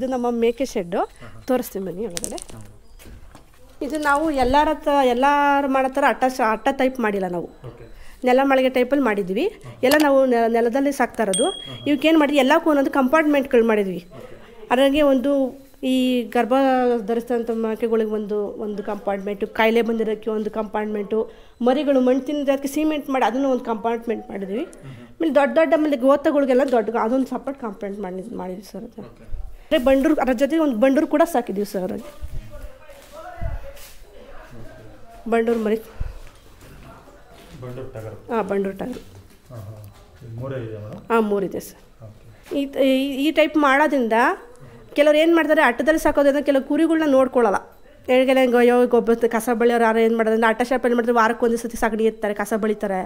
ಇದು ನಮ್ಮ ಮೇಕೆ ಶೆಡ್ಡು ತೋರಿಸ್ತೀವಿ ಬನ್ನಿ ಒಳಗಡೆ ಇದು ನಾವು ಎಲ್ಲರ ಹತ್ರ ಎಲ್ಲರೂ ಮಾಡೋ ಥರ ಅಟ್ಟ ಅಟ್ಟ ಟೈಪ್ ಮಾಡಿಲ್ಲ ನಾವು ನೆಲ ಮಳಿಗೆ ಟೈಪಲ್ಲಿ ಮಾಡಿದ್ವಿ ಎಲ್ಲ ನಾವು ನೆಲದಲ್ಲಿ ಸಾಕ್ತಾ ಇರೋದು ಇವಕ್ಕೇನು ಮಾಡಿದ್ವಿ ಎಲ್ಲಕ್ಕೂ ಒಂದೊಂದು ಕಂಪಾರ್ಟ್ಮೆಂಟ್ಗಳು ಮಾಡಿದ್ವಿ ಅದ್ರಾಗೆ ಒಂದು ಈ ಗರ್ಭ ಧರಿಸಿದಂಥ ಮೇಕೆಗಳಿಗೆ ಒಂದು ಒಂದು ಕಂಪಾರ್ಟ್ಮೆಂಟು ಕಾಯಿಲೆ ಬಂದಿರೋಕ್ಕೆ ಒಂದು ಕಂಪಾರ್ಟ್ಮೆಂಟು ಮರಿಗಳು ಮಣ್ಣು ತಿನ್ನೋದಕ್ಕೆ ಸಿಮೆಂಟ್ ಮಾಡಿ ಅದನ್ನು ಒಂದು ಕಂಪಾರ್ಟ್ಮೆಂಟ್ ಮಾಡಿದ್ವಿ ಆಮೇಲೆ ದೊಡ್ಡ ದೊಡ್ಡ ಆಮೇಲೆ ಗೋತಗಳಿಗೆಲ್ಲ ದೊಡ್ಡ ಅದೊಂದು ಸಪ್ರೇಟ್ ಕಂಪಾರ್ಟ್ಮೆಂಟ್ ಮಾಡಿ ಮಾಡಿದ್ವಿ ಸರ್ ಅದು ಬಂಡೂರು ಅದ್ರ ಜೊತೆಗೆ ಒಂದು ಬಂಡೂರು ಕೂಡ ಸಾಕಿದೀವಿ ಸರ್ ಅದ್ರಾಗ ಬಂಡೂರು ಮರಿ ಹಾಂ ಬಂಡೂರು ಟಗರು ಹಾಂ ಮೂರಿದೆ ಸರ್ ಈ ಈ ಟೈಪ್ ಮಾಡೋದ್ರಿಂದ ಕೆಲವ್ರು ಏನು ಮಾಡ್ತಾರೆ ಅಟ್ಟದಲ್ಲಿ ಸಾಕೋದ್ರಿಂದ ಕೆಲವು ಕುರಿಗಳನ್ನ ನೋಡ್ಕೊಳ್ಳೋಲ್ಲ ಕೆಳಗೆಲ್ಲ ಅಯ್ಯೋ ಗೊಬ್ಬರ ಕಸ ಬಳಿಯೋರು ಯಾರು ಏನು ಮಾಡೋದು ಆಟ ಶಾಪ್ ಏನು ಮಾಡ್ತಾರೆ ವಾರಕ್ಕೆ ಒಂದು ಸತಿ ಸಗಣಿ ಇರ್ತಾರೆ ಕಸ ಬಳಿತಾರೆ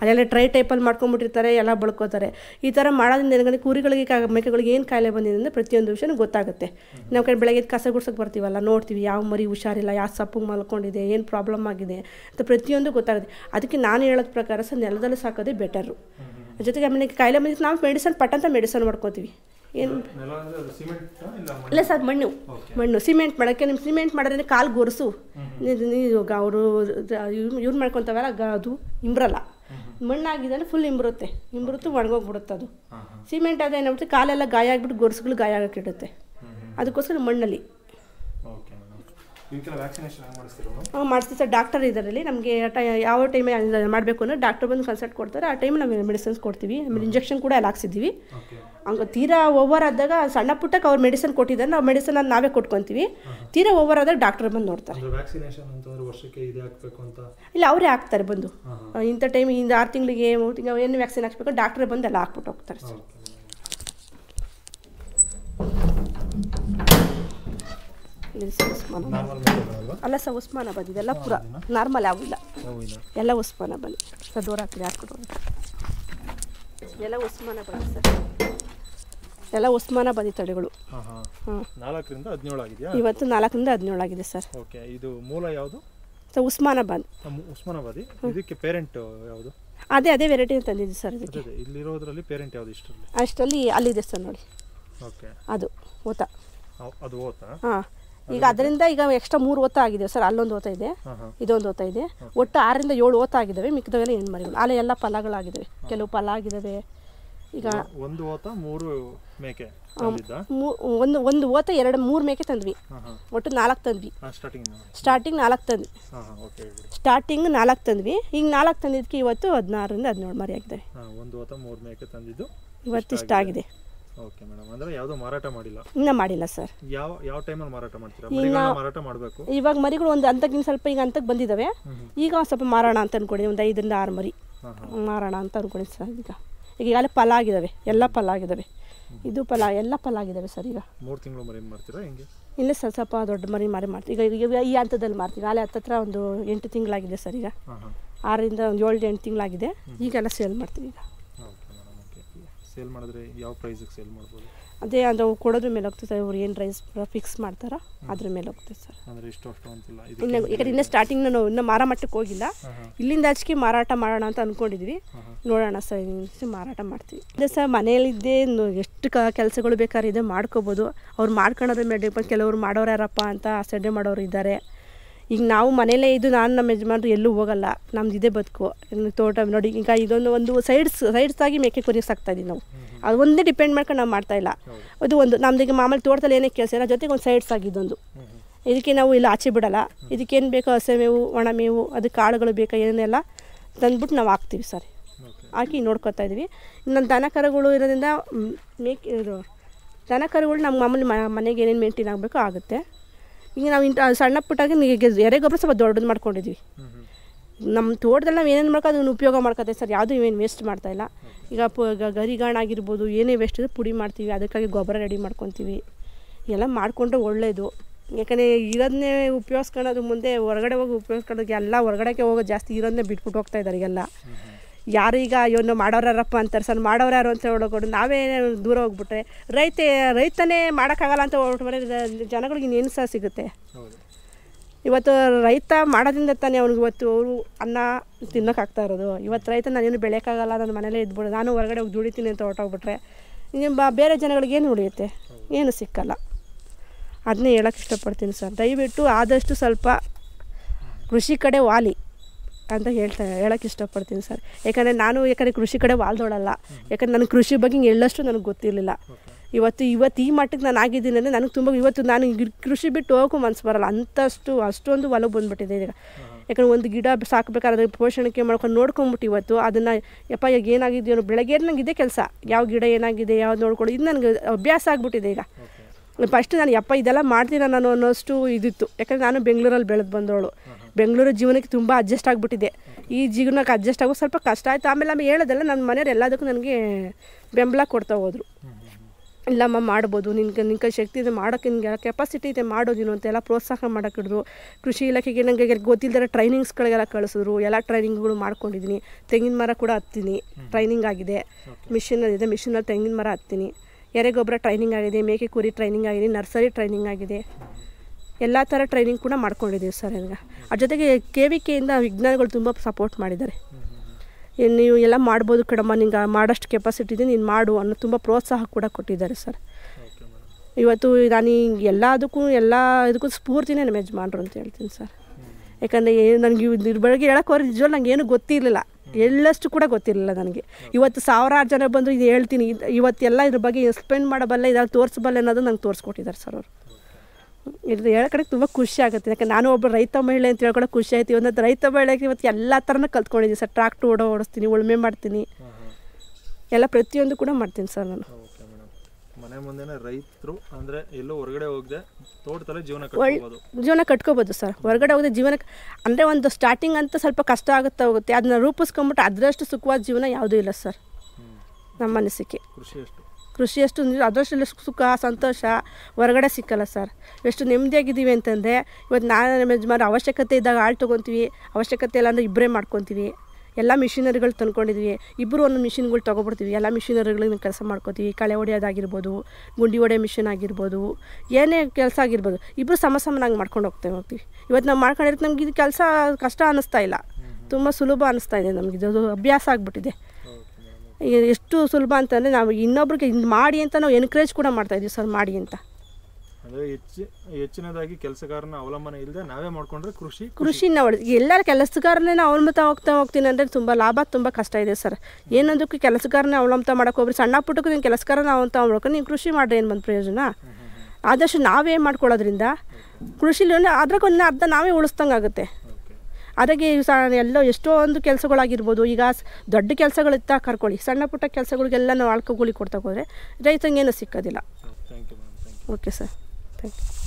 ಅದೆಲ್ಲ ಟ್ರೈ ಟೈಪಲ್ಲಿ ಮಾಡ್ಕೊಂಡ್ಬಿಟ್ಟಿರ್ತಾರೆ ಎಲ್ಲ ಬಳ್ಕೋತಾರೆ ಈ ಥರ ಮಾಡೋದ್ರಿಂದ ಏನಂದ್ರೆ ಕುರಿಗಳಿಗೆ ಮೇಕೆಗಳಿಗೆ ಏನು ಕಾಯಿಲೆ ಬಂದಿದೆ ಅಂದರೆ ಪ್ರತಿಯೊಂದು ವಿಷಯನೂ ಗೊತ್ತಾಗುತ್ತೆ ನಾವು ಕಡೆ ಬೆಳಗ್ಗೆ ಕಸ ಗುಡ್ಸೋಕೆ ಬರ್ತೀವಲ್ಲ ನೋಡ್ತೀವಿ ಯಾವ ಮರಿ ಹುಷಾರಿಲ್ಲ ಯಾವ ಸಪ್ಪು ಮಲ್ಕೊಂಡಿದೆ ಏನು ಪ್ರಾಬ್ಲಮ್ ಆಗಿದೆ ಅಂತ ಪ್ರತಿಯೊಂದು ಗೊತ್ತಾಗುತ್ತೆ ಅದಕ್ಕೆ ನಾನು ಹೇಳೋದ ಪ್ರಕಾರ ಸಹ ನೆಲದಲ್ಲಿ ಸಾಕೋದೇ ಬೆಟರು ಜೊತೆಗೆ ಆಮೇಲೆ ಕಾಯಿಲೆ ಬಂದಿದ್ದು ನಾವು ಮೆಡಿಸನ್ ಪಟ್ಟಂತ ಮೆಡಿಸನ್ ಮಾಡ್ಕೋತೀವಿ ಏನು ಇಲ್ಲ ಸರ್ ಮಣ್ಣು ಮಣ್ಣು ಸಿಮೆಂಟ್ ಮಾಡೋಕ್ಕೆ ನಿಮ್ಮ ಸಿಮೆಂಟ್ ಮಾಡಿದ್ರೆ ಕಾಲು ಗೊರೆಸು ಅವರು ಇವ್ರು ಮಾಡ್ಕೊತಾವಲ್ಲ ಗ ಅದು ಇಂಬ್ರಲ್ಲ ಮಣ್ಣಾಗಿದ್ದಾನೆ ಫುಲ್ ಇಂಬ್ರುತ್ತೆ ಇಂಬ್ರುತ್ತು ಒಣಗೋಗ್ಬಿಡುತ್ತೆ ಅದು ಸಿಮೆಂಟ್ ಅದೇನಾಗ್ಬಿಟ್ಟು ಕಾಲೆಲ್ಲ ಗಾಯ ಆಗಿಬಿಟ್ಟು ಗೊರ್ಸುಗಳು ಗಾಯ ಇಡುತ್ತೆ ಅದಕ್ಕೋಸ್ಕರ ಮಣ್ಣಲ್ಲಿ ಹಾಂ ಮಾಡ್ತೀವಿ ಸರ್ ಡಾಕ್ಟರ್ ಇದರಲ್ಲಿ ನಮಗೆ ಯಾವ ಟೈಮ್ ಮಾಡಬೇಕು ಅಂದರೆ ಡಾಕ್ಟರ್ ಬಂದು ಕನ್ಸಲ್ಟ್ ಕೊಡ್ತಾರೆ ಆ ಟೈಮ್ ನಾವು ಮೆಡಿಸಿನ್ಸ್ ಕೊಡ್ತೀವಿ ಆಮೇಲೆ ಇಂಜೆಕ್ಷನ್ ಕೂಡ ಎಲ್ಲ ಹಾಕ್ಸಿದ್ದೀವಿ ಹಂಗೆ ತೀರಾ ಓವರ್ ಆದಾಗ ಸಣ್ಣ ಪುಟ್ಟಕ್ಕೆ ಅವ್ರು ಮೆಡಿಸಿನ್ ಕೊಟ್ಟಿದ್ದಾರೆ ನಾವು ಮೆಡಿಸನ್ ನಾವೇ ಕೊಟ್ಕೊತೀವಿ ತೀರಾ ಓವರ್ ಆದಾಗ ಡಾಕ್ಟರ್ ಬಂದು ನೋಡ್ತಾರೆ ಇಲ್ಲ ಅವರೇ ಹಾಕ್ತಾರೆ ಬಂದು ಇಂಥ ಟೈಮ್ ಇಂದ ಆರು ತಿಂಗಳಿಗೆ ಮೂರು ತಿಂಗಳು ಏನು ವ್ಯಾಕ್ಸಿನ್ ಹಾಕ್ಸ್ಬೇಕು ಡಾಕ್ಟ್ರೇ ಬಂದು ಎಲ್ಲ ಹಾಕ್ಬಿಟ್ಟು ಹೋಗ್ತಾರೆ ಸರ್ ನಿಲ್ಸಿ ಉಸ್ಮಾನ ಅಲ್ಲ ಸರ್ ಉಸ್ಮಾನಾಬಾದ್ ಇದೆಲ್ಲ ಪುರ ನಾರ್ಮಲ್ ಯಾವಿಲ್ಲ ಎಲ್ಲ ಉಸ್ಮಾನಾಬಾದ್ ಸರ್ ದೂರ ಹಾಕಿರಿ ಹಾಕ್ಬಿಡು ಎಲ್ಲ ಉಸ್ಮಾನಾಬಾದ್ ಸರ್ ಎಲ್ಲ ಉಸ್ಮಾನಾಬಾದಿ ತಡೆಗಳು ನಾಲ್ಕರಿಂದ ಹದಿನೇಳು ಆಗಿದೆಯಾ ಇವತ್ತು ನಾಲ್ಕರಿಂದ ಹದಿನೇಳು ಆಗಿದೆ ಸರ್ ಓಕೆ ಇದು ಮೂಲ ಯಾವುದು ಸರ್ ಉಸ್ಮಾನಾಬಾದ್ ಉಸ್ಮಾನಾಬಾದಿ ಇದಕ್ಕೆ ಪೇರೆಂಟ್ ಯಾವುದು ಅದೇ ಅದೇ ವೆರೈಟಿ ಅಂತ ಸರ್ ಅದಕ್ಕೆ ಇಲ್ಲಿರೋದ್ರಲ್ಲಿ ಪೇರೆಂಟ್ ಯಾವುದು ಇಷ್ಟರಲ್ಲಿ ಅಷ್ಟರಲ್ಲಿ ಅಲ್ಲಿದೆ ಸರ್ ನೋಡಿ ಓಕೆ ಅದು ಓತಾ ಅದು ಓತ ಹಾಂ ಈಗ ಅದರಿಂದ ಈಗ ಎಕ್ಸ್ಟ್ರಾ ಮೂರು ಓತ ಆಗಿದೆ ಸರ್ ಅಲ್ಲೊಂದು ಓತ ಇದೆ ಇದೊಂದು ಓತ ಇದೆ ಒಟ್ಟು ಆರರಿಂದ ಏಳು ಓತ ಆಗಿದ್ದಾವೆ ಮಿಕ್ಕದವೆಲ್ಲ ಏನು ಮರಿಗಳು ಅಲ್ಲೇ ಎಲ್ಲ ಫಲಗಳಾಗಿದ್ದಾವೆ ಕೆಲವು ಫಲ ಆಗಿದ್ದಾವೆ ಈಗ ಒಂದು ಓತ ಮೂರು ಮೇಕೆ ಒಂದು ಒಂದು ಓತ ಎರಡು ಮೂರು ಮೇಕೆ ತಂದ್ವಿ ಒಟ್ಟು ನಾಲ್ಕು ತಂದ್ವಿ ಸ್ಟಾರ್ಟಿಂಗ್ ನಾಲ್ಕು ತಂದ್ವಿ ಸ್ಟಾರ್ಟಿಂಗ್ ನಾಲ್ಕು ತಂದ್ವಿ ಈಗ ನಾಲ್ಕು ತಂದಿದ್ದಕ್ಕೆ ಇವತ್ತು ಹದಿನಾರರಿಂದ ಹದಿನೇಳು ಮರಿ ಆಗಿದ್ದಾವೆ ಒಂದು ಓತ ಮೂರು ಮೇಕೆ ತಂದಿದ್ದು ಇವತ್ತು ಇಷ್ಟ ಆಗಿದೆ ಓಕೆ ಮೇಡಮ್ ಅಂದ್ರೆ ಯಾವುದು ಮಾರಾಟ ಮಾಡಿಲ್ಲ ಇನ್ನ ಮಾಡಿಲ್ಲ ಸರ್ ಯಾವ ಯಾವ ಟೈಮಲ್ಲಿ ಮಾರಾಟ ಮಾಡ್ತೀರಾ ಮರಿಗಳನ್ನ ಮಾರಾಟ ಮಾಡಬೇಕು ಇವಾಗ ಮರಿಗಳು ಒಂದು ಅಂತಕ್ಕಿಂತ ಸ್ವಲ್ಪ ಈಗ ಅಂತಕ್ಕೆ ಬಂದಿದಾವೆ ಈಗ ಒಂದ್ ಸ್ವಲ್ಪ ಮಾರೋಣ ಅಂತ ಅನ್ಕೊಂಡಿದ್ವಿ ಒಂದು ಐದರಿಂದ ಆರು ಮರಿ ಮಾರೋಣ ಅಂತ ಅನ್ಕೊಂಡಿ ಸರ್ ಈಗ ಈಗ ಈಗಾಗಲೇ ಫಲ ಆಗಿದಾವೆ ಎಲ್ಲ ಪಲ ಆಗಿದಾವೆ ಇದು ಫಲ ಎಲ್ಲ ಪಲ ಆಗಿದಾವೆ ಸರ್ ಈಗ ಮೂರು ತಿಂಗಳು ಮರಿ ಮಾಡ್ತೀರಾ ಹೆಂಗೆ ಇಲ್ಲ ಸರ್ ಸ್ವಲ್ಪ ದೊಡ್ಡ ಮರಿ ಮಾರಿ ಮಾಡ್ತೀವಿ ಈಗ ಈ ಹಂತದಲ್ಲಿ ಮಾಡ್ತೀವಿ ಆಲೆ ಹತ್ತತ್ರ ಒಂದು ಎಂಟು ತಿಂಗಳಾಗಿದೆ ಸರ್ ಈಗ ಆರರಿಂದ ಒಂದು ಏಳು ಎಂಟು ತಿಂಗಳಾಗಿದೆ ಈಗೆಲ್ಲ ಸೇಲ್ ಮಾಡ್ತೀವಿ ಈಗ ಸೇಲ್ ಮಾಡಿದ್ರೆ ಯಾವ ಪ್ರೈಸಿಗೆ ಸೇಲ್ ಮಾಡ್ಬೋದು ಅದೇ ಅವರು ಕೊಡೋದ್ರ ಮೇಲೆ ಹೋಗ್ತದೆ ಸರ್ ಅವ್ರು ಏನು ರೈಸ್ ಫಿಕ್ಸ್ ಮಾಡ್ತಾರೋ ಅದ್ರ ಮೇಲೆ ಹೋಗ್ತದೆ ಸರ್ ಅಂದ್ರೆ ಇಷ್ಟು ಅಷ್ಟು ಅಂತಿಲ್ಲ ಇನ್ನು ಯಾಕಂದ್ರೆ ಇನ್ನೂ ಸ್ಟಾರ್ಟಿಂಗ್ ನಾವು ಇನ್ನೂ ಮಾರಾ ಮಟ್ಟಕ್ಕೆ ಹೋಗಿಲ್ಲ ಇಲ್ಲಿಂದ ಆಚೆಗೆ ಮಾರಾಟ ಮಾಡೋಣ ಅಂತ ಅಂದ್ಕೊಂಡಿದ್ವಿ ನೋಡೋಣ ಸರ್ ಮಾರಾಟ ಮಾಡ್ತೀವಿ ಅದೇ ಸರ್ ಮನೆಯಲ್ಲಿದ್ದೇ ಎಷ್ಟು ಕ ಕೆಲಸಗಳು ಬೇಕಾದ್ರೆ ಇದೆ ಮಾಡ್ಕೋಬೋದು ಅವ್ರು ಮಾಡ್ಕೊಳೋದ್ರ ಮೇಲೆ ಡಿಪೆಂಡ್ ಕೆಲವರು ಮಾಡೋರು ಯಾರಪ್ಪ ಅಂತ ಸೆಡ್ಡೆ ಮಾಡೋರು ಇದ್ದಾರೆ ಈಗ ನಾವು ಮನೆಯಲ್ಲೇ ಇದು ನಾನು ನಮ್ಮ ಯಜಮಾನ್ರು ಎಲ್ಲೂ ಹೋಗಲ್ಲ ನಮ್ದು ಇದೇ ಬದುಕು ತೋಟ ನೋಡಿ ಈಗ ಇದೊಂದು ಒಂದು ಸೈಡ್ಸ್ ಸೈಡ್ಸಾಗಿ ಮೇಕೆ ಕುರಿ ಸಾಕ್ತಾಯಿದ್ದೀವಿ ನಾವು ಅದು ಒಂದೇ ಡಿಪೆಂಡ್ ಮಾಡ್ಕೊಂಡು ನಾವು ಮಾಡ್ತಾಯಿಲ್ಲ ಅದು ಒಂದು ನಮ್ದು ಈಗ ಮಾಮೂಲಿ ತೋಟದಲ್ಲಿ ಏನೇ ಕೆಲಸ ಇಲ್ಲ ಜೊತೆಗೆ ಒಂದು ಸೈಡ್ಸ್ ಆಗಿದ್ದೊಂದು ಇದಕ್ಕೆ ನಾವು ಇಲ್ಲ ಆಚೆ ಬಿಡಲ್ಲ ಇದಕ್ಕೇನು ಬೇಕೋ ಹಸೆ ಮೇವು ಒಣ ಮೇವು ಅದು ಕಾಳುಗಳು ಬೇಕೋ ಏನೆಲ್ಲ ತಂದ್ಬಿಟ್ಟು ನಾವು ಹಾಕ್ತೀವಿ ಸರ್ ಹಾಕಿ ನೋಡ್ಕೊತಾ ಇದ್ದೀವಿ ನನ್ನ ದನ ಕರುಗಳು ಇರೋದ್ರಿಂದ ಮೇಕೆ ಇದು ದನ ಕರುಗಳು ನಮ್ಮ ಮಾಮೂಲಿ ಮನೆಗೆ ಏನೇನು ಮೇಂಟೈನ್ ಆಗಬೇಕು ಆಗುತ್ತೆ ಈಗ ನಾವು ಇಂಥ ಸಣ್ಣ ಪುಟ್ಟಾಗಿ ಎರೆ ಗೊಬ್ಬರ ಸ್ವಲ್ಪ ದೊಡ್ಡದು ಮಾಡ್ಕೊಂಡಿದ್ವಿ ನಮ್ಮ ತೋಟದಲ್ಲಿ ನಾವು ಏನೇನು ಮಾಡ್ಕೋ ಅದನ್ನು ಉಪಯೋಗ ಮಾಡ್ಕೋತೀವಿ ಸರ್ ಯಾವುದೂ ಇವೇನು ವೇಸ್ಟ್ ಮಾಡ್ತಾಯಿಲ್ಲ ಈಗ ಪ ಆಗಿರ್ಬೋದು ಏನೇ ವೇಸ್ಟ್ ಇದ್ರೆ ಪುಡಿ ಮಾಡ್ತೀವಿ ಅದಕ್ಕಾಗಿ ಗೊಬ್ಬರ ರೆಡಿ ಮಾಡ್ಕೊತೀವಿ ಎಲ್ಲ ಮಾಡಿಕೊಂಡ್ರೆ ಒಳ್ಳೆಯದು ಯಾಕಂದರೆ ಇರೋದನ್ನೇ ಉಪಯೋಗಿಸ್ಕೊಳ್ಳೋದು ಮುಂದೆ ಹೊರಗಡೆ ಹೋಗಿ ಉಪಯೋಗಿಸ್ಕೊಳ್ಳೋದಕ್ಕೆ ಎಲ್ಲ ಹೊರಗಡೆಗೆ ಹೋಗೋದು ಜಾಸ್ತಿ ಇರೋದನ್ನೇ ಬಿಟ್ಬಿಟ್ಟು ಹೋಗ್ತಾ ಇದ್ದಾರೆ ಎಲ್ಲ ಯಾರೀಗ ಇವನು ಮಾಡೋರ್ಯಾರಪ್ಪ ಅಂತಾರೆ ಸರ್ ಮಾಡೋರ್ಯಾರು ಅಂತ ಹೇಳೋಕೊಡು ನಾವೇ ದೂರ ಹೋಗ್ಬಿಟ್ರೆ ರೈತ ರೈತನೇ ಮಾಡೋಕ್ಕಾಗಲ್ಲ ಅಂತ ಹೊರಟು ಜನಗಳಿಗೆ ಇನ್ನೇನು ಸಹ ಸಿಗುತ್ತೆ ಇವತ್ತು ರೈತ ಮಾಡೋದ್ರಿಂದ ತಾನೇ ಅವ್ನಿಗೆ ಇವತ್ತು ಅವರು ಅನ್ನ ತಿನ್ನೋಕ್ಕಾಗ್ತಾ ಇರೋದು ಇವತ್ತು ರೈತ ನಾನೇನು ಬೆಳೆಯೋಕ್ಕಾಗಲ್ಲ ನನ್ನ ಮನೇಲೇ ಇದ್ಬಿಡು ನಾನು ಹೊರಗಡೆ ಹೋಗಿ ದುಡಿತೀನಿ ಅಂತ ಹೊರಟೋಗ್ಬಿಟ್ರೆ ನಿಮ್ಮ ಬೇರೆ ಜನಗಳಿಗೆ ಏನು ಉಳಿಯುತ್ತೆ ಏನು ಸಿಕ್ಕಲ್ಲ ಅದನ್ನೇ ಹೇಳೋಕ್ಕೆ ಇಷ್ಟಪಡ್ತೀನಿ ಸರ್ ದಯವಿಟ್ಟು ಆದಷ್ಟು ಸ್ವಲ್ಪ ಕೃಷಿ ಕಡೆ ವಾಲಿ ಅಂತ ಹೇಳ್ತಾ ಹೇಳೋಕ್ಕೆ ಇಷ್ಟಪಡ್ತೀನಿ ಸರ್ ಯಾಕಂದರೆ ನಾನು ಯಾಕಂದರೆ ಕೃಷಿ ಕಡೆ ವಾಲ್ದೋಳಲ್ಲ ಯಾಕಂದರೆ ನನಗೆ ಕೃಷಿ ಬಗ್ಗೆ ಎಳ್ಳಷ್ಟು ನನಗೆ ಗೊತ್ತಿರಲಿಲ್ಲ ಇವತ್ತು ಇವತ್ತು ಈ ಮಟ್ಟಕ್ಕೆ ನಾನು ಆಗಿದ್ದೀನಿ ಅಂದರೆ ನನಗೆ ತುಂಬ ಇವತ್ತು ನಾನು ಕೃಷಿ ಬಿಟ್ಟು ಹೋಗೋಕು ಮನಸ್ಸು ಬರಲ್ಲ ಅಂತಷ್ಟು ಅಷ್ಟೊಂದು ಒಲ ಬಂದುಬಿಟ್ಟಿದೆ ಈಗ uh-huh. ಯಾಕಂದರೆ ಒಂದು ಗಿಡ ಸಾಕಬೇಕಾದ್ರೆ ಪೋಷಣಿಕೆ ಮಾಡ್ಕೊಂಡು ನೋಡ್ಕೊಂಬಿಟ್ಟು ಇವತ್ತು ಅದನ್ನು ಯಪ್ಪ ಈಗ ಏನಾಗಿದೆಯೋ ಬೆಳಗ್ಗೆ ನಂಗೆ ಇದೇ ಕೆಲಸ ಯಾವ ಗಿಡ ಏನಾಗಿದೆ ಯಾವ್ದು ನೋಡ್ಕೊಳ್ಳೋದು ಇದು ನನಗೆ ಅಭ್ಯಾಸ ಆಗಿಬಿಟ್ಟಿದೆ ಈಗ ಫಸ್ಟ್ ನಾನು ಯಪ್ಪ ಇದೆಲ್ಲ ಮಾಡ್ತೀನಿ ನಾನು ಅನ್ನೋಷ್ಟು ಇದಿತ್ತು ಯಾಕಂದ್ರೆ ನಾನು ಬೆಂಗಳೂರಲ್ಲಿ ಬೆಳೆದು ಬಂದವಳು ಬೆಂಗಳೂರು ಜೀವನಕ್ಕೆ ತುಂಬ ಅಡ್ಜಸ್ಟ್ ಆಗಿಬಿಟ್ಟಿದೆ ಈ ಜೀವನಕ್ಕೆ ಅಡ್ಜಸ್ಟ್ ಆಗೋ ಸ್ವಲ್ಪ ಕಷ್ಟ ಆಯಿತು ಆಮೇಲೆ ಆಮೇಲೆ ಹೇಳೋದೆಲ್ಲ ನನ್ನ ಮನೆಯವ್ರು ಎಲ್ಲದಕ್ಕೂ ನನಗೆ ಬೆಂಬಲ ಕೊಡ್ತಾ ಹೋದರು ಇಲ್ಲಮ್ಮ ಮಾಡ್ಬೋದು ನಿನ್ಗೆ ನಿನ್ನ ಶಕ್ತಿ ಇದೆ ಮಾಡೋಕ್ಕೆ ನಿನಗೆ ಕೆಪಾಸಿಟಿ ಇದೆ ಮಾಡೋದಿನ್ನು ಅಂತೆಲ್ಲ ಪ್ರೋತ್ಸಾಹ ಮಾಡೋಕೆ ಕೃಷಿ ಇಲಾಖೆಗೆ ನನಗೆ ಗೊತ್ತಿಲ್ಲದ ಟ್ರೈನಿಂಗ್ಸ್ಗಳಿಗೆಲ್ಲ ಕಳಿಸಿದ್ರು ಎಲ್ಲ ಟ್ರೈನಿಂಗ್ಗಳು ಮಾಡ್ಕೊಂಡಿದ್ದೀನಿ ತೆಂಗಿನ ಮರ ಕೂಡ ಹತ್ತೀನಿ ಟ್ರೈನಿಂಗ್ ಆಗಿದೆ ಮಿಷಿನಲ್ಲಿದೆ ಮಿಷಿನಲ್ಲಿ ತೆಂಗಿನ ಮರ ಹತ್ತೀನಿ ಎರೆಗೊಬ್ಬರ ಟ್ರೈನಿಂಗ್ ಆಗಿದೆ ಮೇಕೆ ಕುರಿ ಟ್ರೈನಿಂಗ್ ಆಗಿದೆ ನರ್ಸರಿ ಟ್ರೈನಿಂಗ್ ಆಗಿದೆ ಎಲ್ಲ ಥರ ಟ್ರೈನಿಂಗ್ ಕೂಡ ಮಾಡ್ಕೊಂಡಿದ್ದೀವಿ ಸರ್ ಈಗ ಅದ್ರ ಜೊತೆಗೆ ಕೆ ವಿ ಕೆಯಿಂದ ವಿಜ್ಞಾನಿಗಳು ತುಂಬ ಸಪೋರ್ಟ್ ಮಾಡಿದ್ದಾರೆ ನೀವು ಎಲ್ಲ ಮಾಡ್ಬೋದು ಕಡಮ್ಮ ನಿಂಗೆ ಮಾಡೋಷ್ಟು ಕೆಪಾಸಿಟಿ ಇದೆ ನೀನು ಮಾಡು ಅನ್ನೋ ತುಂಬ ಪ್ರೋತ್ಸಾಹ ಕೂಡ ಕೊಟ್ಟಿದ್ದಾರೆ ಸರ್ ಇವತ್ತು ನಾನು ಎಲ್ಲದಕ್ಕೂ ಎಲ್ಲ ಇದಕ್ಕೂ ಸ್ಫೂರ್ತಿನೇ ನಮ್ಮ ಯಜಮಾನ್ರು ಅಂತ ಹೇಳ್ತೀನಿ ಸರ್ ಯಾಕಂದರೆ ನನಗೆ ಇದ್ರ ಬೆಳಗ್ಗೆ ಹೇಳೋಕ್ಕೆ ಹೋರ್ ನನಗೆ ಏನೂ ಗೊತ್ತಿರಲಿಲ್ಲ ಎಲ್ಲಷ್ಟು ಕೂಡ ಗೊತ್ತಿರಲಿಲ್ಲ ನನಗೆ ಇವತ್ತು ಸಾವಿರಾರು ಜನ ಬಂದರು ಇದು ಹೇಳ್ತೀನಿ ಇವತ್ತೆಲ್ಲ ಇದ್ರ ಬಗ್ಗೆ ಎಕ್ಸ್ಪ್ಲೇನ್ ಮಾಡಬಲ್ಲ ಇದ್ರಲ್ಲಿ ತೋರಿಸಬಲ್ಲ ಅನ್ನೋದು ನಂಗೆ ತೋರಿಸ್ಕೊಟ್ಟಿದ್ದಾರೆ ಸರ್ ಅವರು ಇದು ಹೇಳೋ ತುಂಬ ಖುಷಿ ಆಗುತ್ತೆ ಯಾಕೆ ನಾನು ಒಬ್ಬ ರೈತ ಮಹಿಳೆ ಅಂತ ಹೇಳ್ಕೊಳ್ಳೋ ಖುಷಿ ಆಯ್ತು ಇವತ್ತು ರೈತ ಮಹಿಳೆಗೆ ಇವತ್ತು ಎಲ್ಲ ಥರನೂ ಕಲ್ತ್ಕೊಂಡಿದ್ದೀನಿ ಸರ್ ಟ್ರಾಕ್ಟ್ರ್ ಓಡೋ ಓಡಿಸ್ತೀನಿ ಉಳುಮೆ ಮಾಡ್ತೀನಿ ಎಲ್ಲ ಪ್ರತಿಯೊಂದು ಕೂಡ ಮಾಡ್ತೀನಿ ಸರ್ ನಾನು ಮನೆ ಮುಂದೆನೆ ರೈತರು ಅಂದ್ರೆ ಎಲ್ಲೋ ಹೊರಗಡೆ ಹೋಗದೆ ತೋಟದಲ್ಲೇ ಜೀವನ ಕಟ್ಕೋಬಹುದು ಜೀವನ ಕಟ್ಕೋಬಹುದು ಸರ್ ಹೊರಗಡೆ ಹೋಗದೆ ಜೀವನ ಅಂದ್ರೆ ಒಂದು ಸ್ಟಾರ್ಟಿಂಗ್ ಅಂತ ಸ್ವಲ್ಪ ಕಷ್ಟ ಆಗುತ್ತಾ ಹೋಗುತ್ತೆ ಅದನ್ನ ರೂಪಿಸ್ಕೊಂಡ್ಬಿಟ್ಟು ಅದರಷ್ಟು ಸುಖವಾದ ಜೀವನ ಯಾವುದೂ ಇಲ್ಲ ಸರ್ ನಮ್ಮ ಅನಿಸಿಕೆ ಕೃಷಿ ಅಷ್ಟು ಕೃಷಿ ಎಷ್ಟು ನೀರು ಅದರಷ್ಟು ಸುಖ ಸಂತೋಷ ಹೊರಗಡೆ ಸಿಕ್ಕಲ್ಲ ಸರ್ ಎಷ್ಟು ನೆಮ್ಮದಿಯಾಗಿದ್ದೀವಿ ಅಂತಂದರೆ ಇವತ್ತು ನಾನು ಯಜಮಾನ ಅವಶ್ಯಕತೆ ಇದ್ದಾಗ ಆಳು ತೊಗೊತೀವಿ ಅವಶ್ಯಕತೆ ಇಲ್ಲ ಅಂದರೆ ಇಬ್ಬರೇ ಮಾಡ್ಕೊತೀವಿ ಎಲ್ಲ ಮಿಷಿನರಿಗಳು ತಂದ್ಕೊಂಡಿದ್ವಿ ಇಬ್ಬರು ಒಂದು ಮಿಷಿನ್ಗಳು ತೊಗೊಬಿಡ್ತೀವಿ ಎಲ್ಲ ಮಿಷಿನರಿಗಳನ್ನ ಕೆಲಸ ಮಾಡ್ಕೋತೀವಿ ಕಳೆ ಹೊಡೆಯೋದಾಗಿರ್ಬೋದು ಗುಂಡಿ ಹೊಡೆ ಮಿಷಿನ್ ಆಗಿರ್ಬೋದು ಏನೇ ಕೆಲಸ ಆಗಿರ್ಬೋದು ಇಬ್ಬರು ಸಮ ಸಮನಾಗಿ ಮಾಡ್ಕೊಂಡು ಹೋಗ್ತೇವೆ ಹೋಗ್ತೀವಿ ಇವತ್ತು ನಾವು ಮಾಡ್ಕೊಂಡಿರೋದು ನಮ್ಗೆ ಇದು ಕೆಲಸ ಕಷ್ಟ ಅನ್ನಿಸ್ತಾ ಇಲ್ಲ ತುಂಬ ಸುಲಭ ಅನ್ನಿಸ್ತಾ ಇದೆ ನಮಗೆ ಇದು ಅಭ್ಯಾಸ ಆಗಿಬಿಟ್ಟಿದೆ ಎಷ್ಟು ಸುಲಭ ಅಂತಂದರೆ ನಾವು ಇನ್ನೊಬ್ರಿಗೆ ಇದು ಮಾಡಿ ಅಂತ ನಾವು ಎನ್ಕರೇಜ್ ಕೂಡ ಮಾಡ್ತಾಯಿದ್ದೀವಿ ಸರ್ ಮಾಡಿ ಅಂತ ಅಂದ್ರೆ ಹೆಚ್ಚು ಹೆಚ್ಚಿನದಾಗಿ ಕೆಲಸಗಾರನ ಅವಲಂಬನೆ ಇಲ್ಲದೆ ನಾವೇ ಮಾಡ್ಕೊಂಡ್ರೆ ಕೃಷಿ ಕೃಷಿನ ಎಲ್ಲರ ಕೆಲಸಗಾರನೇ ಅವಲಂಬಿತ ಹೋಗ್ತಾ ಹೋಗ್ತೀನಿ ಅಂದರೆ ತುಂಬ ಲಾಭ ತುಂಬ ಕಷ್ಟ ಇದೆ ಸರ್ ಏನೊಂದಕ್ಕೆ ಕೆಲಸಗಾರನೇ ಅವಲಂಬಿತ ಮಾಡಕ್ಕೆ ಹೋಗ್ರಿ ಸಣ್ಣ ಪುಟ್ಟಕ್ಕೆ ನೀವು ಕೆಲಸಗಾರನ ಅವಲಂಬಿತ ಮಾಡ್ಕೊಂಡು ನೀವು ಕೃಷಿ ಮಾಡ್ರಿ ಏನು ಬಂದು ಪ್ರಯೋಜನ ಆದಷ್ಟು ನಾವೇ ಮಾಡ್ಕೊಳ್ಳೋದ್ರಿಂದ ಕೃಷಿಲಿ ಒಂದು ಅರ್ಧ ನಾವೇ ಉಳಿಸ್ದಂಗೆ ಆಗುತ್ತೆ ಎಲ್ಲ ಎಷ್ಟೋ ಒಂದು ಕೆಲಸಗಳಾಗಿರ್ಬೋದು ಈಗ ದೊಡ್ಡ ಕೆಲಸಗಳಿತ್ತ ಕರ್ಕೊಳ್ಳಿ ಸಣ್ಣ ಪುಟ್ಟ ಕೆಲಸಗಳಿಗೆಲ್ಲ ನಾವು ಆಳ್ಕಗೂಲಿ ಕೊಡ್ತಾ ಹೋದರೆ ರೈತಂಗೇನು ಸಿಕ್ಕೋದಿಲ್ಲ ಓಕೆ ಸರ್ open.